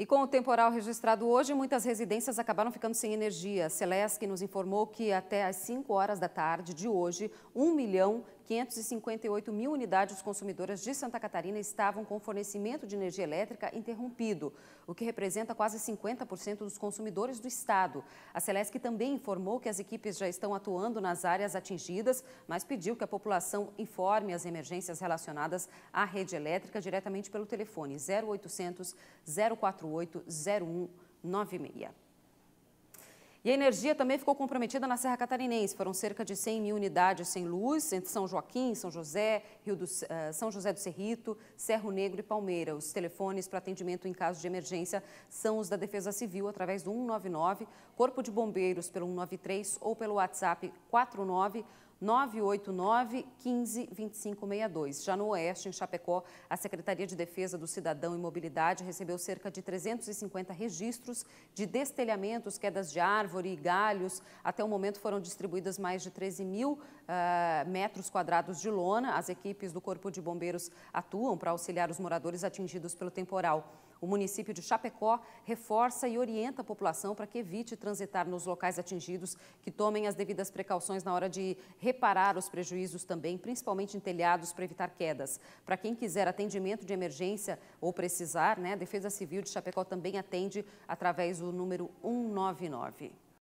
E com o temporal registrado hoje, muitas residências acabaram ficando sem energia. Celeste nos informou que até às 5 horas da tarde de hoje, 1 milhão 558 mil unidades consumidoras de Santa Catarina estavam com fornecimento de energia elétrica interrompido, o que representa quase 50% dos consumidores do estado. A Celesc também informou que as equipes já estão atuando nas áreas atingidas, mas pediu que a população informe as emergências relacionadas à rede elétrica diretamente pelo telefone 0800 048 0196. E a energia também ficou comprometida na Serra Catarinense. Foram cerca de 100 mil unidades sem luz entre São Joaquim, São José, Rio do, uh, São José do Cerrito, Cerro Negro e Palmeira. Os telefones para atendimento em caso de emergência são os da Defesa Civil através do 199, Corpo de Bombeiros pelo 193 ou pelo WhatsApp 49 989 15 2562. Já no Oeste, em Chapecó, a Secretaria de Defesa do Cidadão e Mobilidade recebeu cerca de 350 registros de destelhamentos, quedas de árvore e galhos. Até o momento foram distribuídas mais de 13 mil uh, metros quadrados de lona. As equipes do Corpo de Bombeiros atuam para auxiliar os moradores atingidos pelo temporal. O município de Chapecó reforça e orienta a população para que evite transitar nos locais atingidos, que tomem as devidas precauções na hora de reparar os prejuízos também, principalmente em telhados, para evitar quedas. Para quem quiser atendimento de emergência ou precisar, né, a Defesa Civil de Chapecó também atende através do número 199.